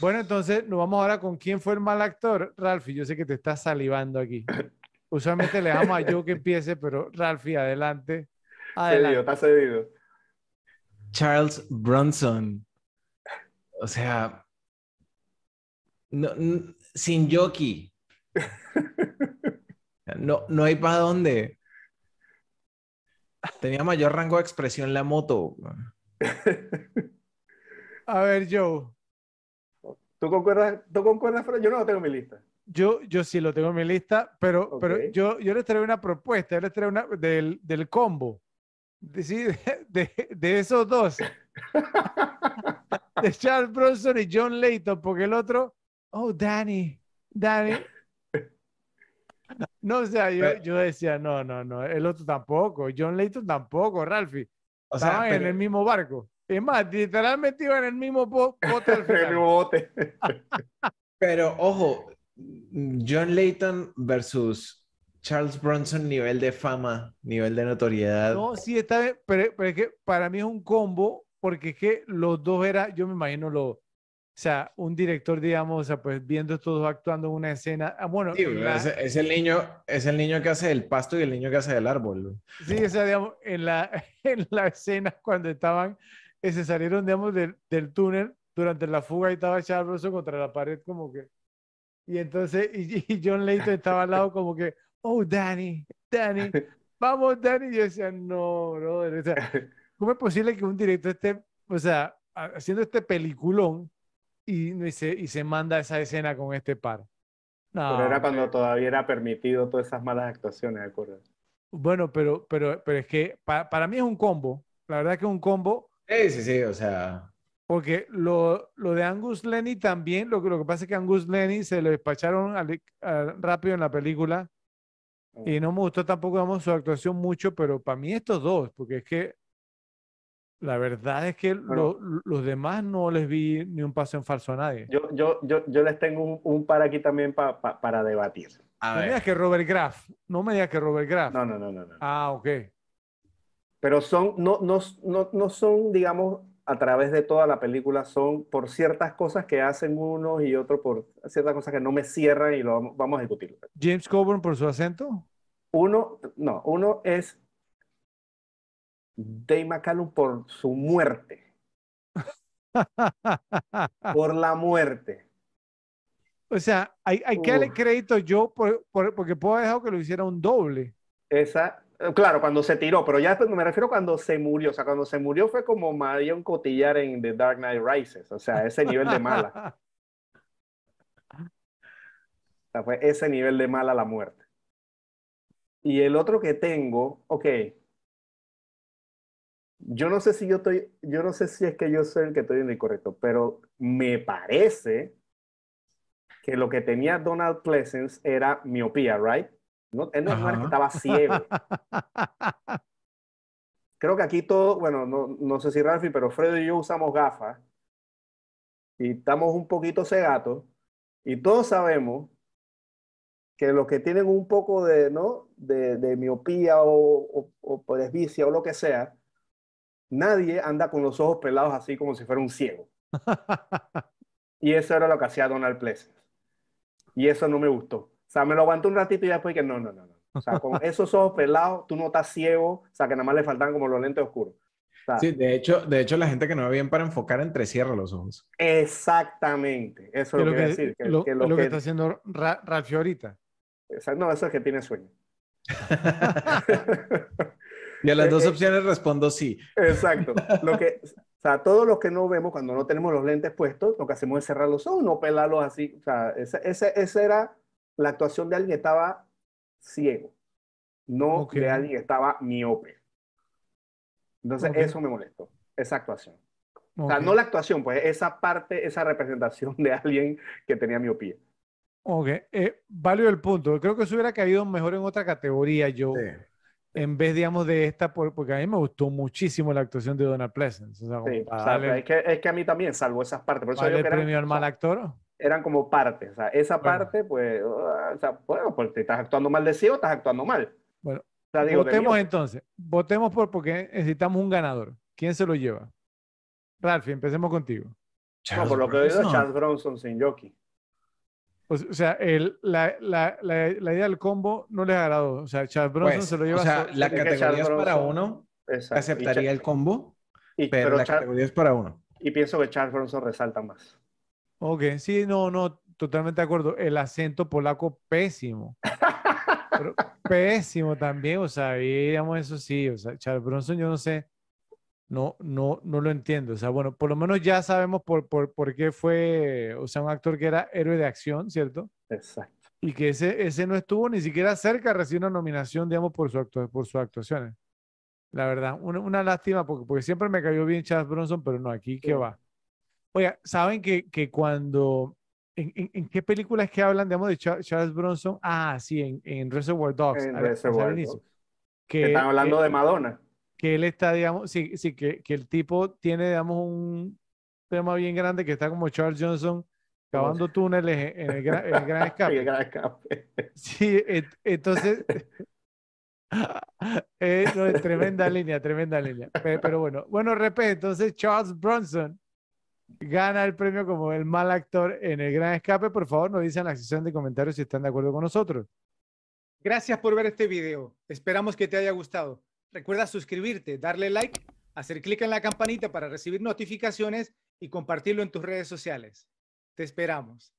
Bueno, entonces nos vamos ahora con quién fue el mal actor. Ralfi, yo sé que te estás salivando aquí. Usualmente le damos a yo que empiece, pero Ralfi, adelante. adelante. Cedido, está cedido. Charles Bronson. O sea, sin jockey. No, no hay para dónde. Tenía mayor rango de expresión la moto. A ver, Joe. ¿Tú concuerdas, ¿Tú Yo no lo tengo en mi lista. Yo, yo sí lo tengo en mi lista, pero, pero yo, yo les traigo una propuesta, yo les traigo una del, combo. De, de, esos dos. de Charles Bronson y John Layton, porque el otro, oh, Danny, Danny. No, o sea, yo, decía, no, no, no, el otro tampoco, John Layton tampoco, Ralphie. O en el mismo barco. Es más, literalmente iba en el mismo bote. Pero ojo, John Layton versus Charles Bronson, nivel de fama, nivel de notoriedad. No, sí, está pero, es que para mí es un combo, porque es que los dos era, yo me imagino lo, o sea, un director, digamos, sea, pues viendo estos dos actuando en una escena, ah, bueno. Sí, es, el niño, es el niño que hace el pasto y el niño que hace el árbol. Sí, o sea, digamos, en la, en la escena cuando estaban se salieron, digamos, del, túnel durante la fuga y estaba Charles contra la pared como que... Y entonces, y, John Leighton estaba al lado como que, oh, Danny, Danny, vamos, Danny. Y yo decía, no, brother, o ¿cómo es posible que un director esté, o sea, haciendo este peliculón y, y, se, y se manda esa escena con este par? No, pero era cuando todavía era permitido todas esas malas actuaciones, ¿de acuerdo? Bueno, pero, pero, pero es que para mí es un combo. La verdad que es un combo Sí, sí, sí, o sea. Porque lo, lo de Angus Lenny también, lo, lo que pasa es que Angus Lenny se lo despacharon rápido en la película y no me gustó tampoco su actuación mucho, pero para mí estos dos, porque es que la verdad es que los demás no les vi ni un paso en falso a nadie. Yo, yo, yo, yo les tengo un, par aquí también para debatir. no me digas que Robert Graff. No me digas que Robert Graff. No, no, no, no. no. Ah, ok pero son, no, no, no, no son, digamos, a través de toda la película, son por ciertas cosas que hacen unos y otros, por ciertas cosas que no me cierran y lo vamos, a discutir. ¿James Coburn por su acento? Uno, no, uno es Dave McCallum por su muerte. por la muerte. O sea, hay, hay que darle crédito yo por, porque puedo dejar que lo hiciera un doble. Esa, eh, claro, cuando se tiró, pero ya me refiero cuando se murió. O sea, cuando se murió fue como Marion Cotillar en The Dark Knight Rises. O sea, ese nivel de mala. O sea, fue ese nivel de mala la muerte. Y el otro que tengo, ok. Yo no sé si yo estoy, yo no sé si es que yo soy el que estoy en el correcto, pero me parece que lo que tenía Donald Pleasence era miopía, ¿right? No, él no que estaba ciego. Creo que aquí todo, bueno, no, no sé si Ralphie, pero Fredo y yo usamos gafas y estamos un poquito cegatos y todos sabemos que los que tienen un poco de, ¿no? de, miopía o, o desvicia o lo que sea, nadie anda con los ojos pelados así como si fuera un ciego. y eso era lo que hacía Donald Pleasence. Y eso no me gustó. O sea, me lo aguanto un ratito y después que no, no, no, no. O sea, con esos ojos pelados, tú no estás ciego, o sea, que nada más le faltan como los lentes oscuros. sí, de hecho, de hecho, la gente que no ve bien para enfocar entrecierra los ojos. Exactamente, eso es lo que, decir. Que, lo que, está haciendo Rafi ahorita. no, eso es que tiene sueño. y a las eh, dos eh, opciones respondo sí. Exacto. Lo que, o sea, todos los que no vemos cuando no tenemos los lentes puestos, lo que hacemos es cerrar los ojos, no pelarlos así. O sea, ese, ese, ese era la actuación de alguien estaba ciego, no de alguien estaba miope. Entonces, eso me molestó, esa actuación. O sea, no la actuación, pues esa parte, esa representación de alguien que tenía miopía. Ok, eh, el punto. Creo que eso hubiera caído mejor en otra categoría yo, en vez, digamos, de esta, porque a mí me gustó muchísimo la actuación de Donald Pleasence. sí, es, que, a mí también, salvo esas partes. Por eso ¿Vale el premio al mal actor? eran como partes, o sea, esa parte, pues, ah, bueno, pues te estás actuando mal de sí o estás actuando mal. Bueno, votemos entonces, votemos por porque necesitamos un ganador. ¿Quién se lo lleva? Ralph, empecemos contigo. no, por lo que veo Charles Bronson sin jockey. o sea, la, la, la, idea del combo no les agradó. O sea, Charles Bronson pues, se lo lleva. O sea, la categoría es para uno. Aceptaría el combo, pero, la categoría es para uno. Y pienso que Charles Bronson resalta más. Ok, sí, no, no, totalmente de acuerdo. El acento polaco pésimo. pésimo también, o sea, digamos eso sí, o sea, Charles Bronson yo no sé, no, no, no lo entiendo, o sea, bueno, por lo menos ya sabemos por, por, por qué fue, o sea, un actor que era héroe de acción, ¿cierto? Exacto. Y que ese, ese no estuvo ni siquiera cerca de una nominación, digamos, por, su por sus actuaciones. La verdad, una, lástima, porque, porque siempre me cayó bien Charles Bronson, pero no, aquí qué va. Oiga, ¿saben que, cuando... En, en, qué películas que hablan, digamos, de Charles Bronson? Ah, sí, en, en Reservoir Dogs. En Reservoir Dogs. Que, están hablando de Madonna. Que él está, digamos, sí, sí que, que el tipo tiene, digamos, un tema bien grande que está como Charles Johnson cavando túneles en el, gran, en el escape. Sí, entonces... eh, tremenda línea, tremenda línea. Pero, bueno, bueno, repente, entonces Charles Bronson gana el premio como el mal actor en el Gran Escape. Por favor, nos dicen en la sección de comentarios si están de acuerdo con nosotros. Gracias por ver este video. Esperamos que te haya gustado. Recuerda suscribirte, darle like, hacer clic en la campanita para recibir notificaciones y compartirlo en tus redes sociales. Te esperamos.